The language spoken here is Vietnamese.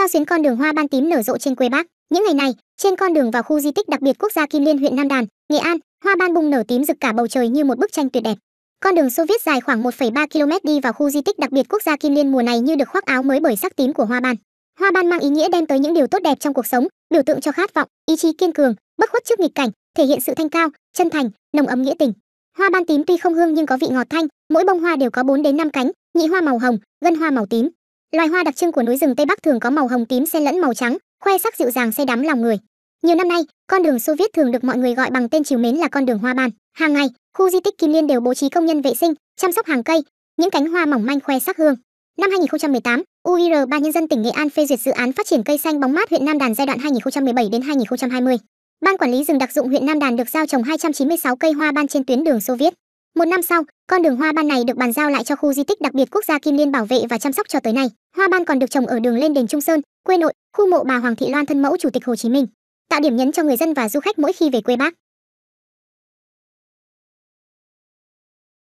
sao xuyến con đường hoa ban tím nở rộ trên quê bác Những ngày này, trên con đường vào khu di tích đặc biệt quốc gia Kim Liên huyện Nam Đàn, Nghệ An, hoa ban bùng nở tím rực cả bầu trời như một bức tranh tuyệt đẹp. Con đường xô viết dài khoảng 1,3 km đi vào khu di tích đặc biệt quốc gia Kim Liên mùa này như được khoác áo mới bởi sắc tím của hoa ban. Hoa ban mang ý nghĩa đem tới những điều tốt đẹp trong cuộc sống, biểu tượng cho khát vọng, ý chí kiên cường, bất khuất trước nghịch cảnh, thể hiện sự thanh cao, chân thành, nồng ấm nghĩa tình. Hoa ban tím tuy không hương nhưng có vị ngọt thanh, mỗi bông hoa đều có 4 đến năm cánh, nhị hoa màu hồng, gân hoa màu tím, loài hoa đặc trưng của núi rừng tây bắc thường có màu hồng tím xen lẫn màu trắng khoe sắc dịu dàng say đắm lòng người nhiều năm nay con đường xô viết thường được mọi người gọi bằng tên trìu mến là con đường hoa ban hàng ngày khu di tích kim liên đều bố trí công nhân vệ sinh chăm sóc hàng cây những cánh hoa mỏng manh khoe sắc hương năm 2018 UIR ba nhân dân tỉnh Nghệ An phê duyệt dự án phát triển cây xanh bóng mát huyện Nam Đàn giai đoạn 2017 đến 2020. Ban quản lý rừng đặc dụng huyện Nam Đàn được giao trồng 296 cây hoa ban trên tuyến đường Xô Viết một năm sau con đường hoa ban này được bàn giao lại cho khu di tích đặc biệt quốc gia kim liên bảo vệ và chăm sóc cho tới nay hoa ban còn được trồng ở đường lên đền trung sơn quê nội khu mộ bà hoàng thị loan thân mẫu chủ tịch hồ chí minh tạo điểm nhấn cho người dân và du khách mỗi khi về quê bác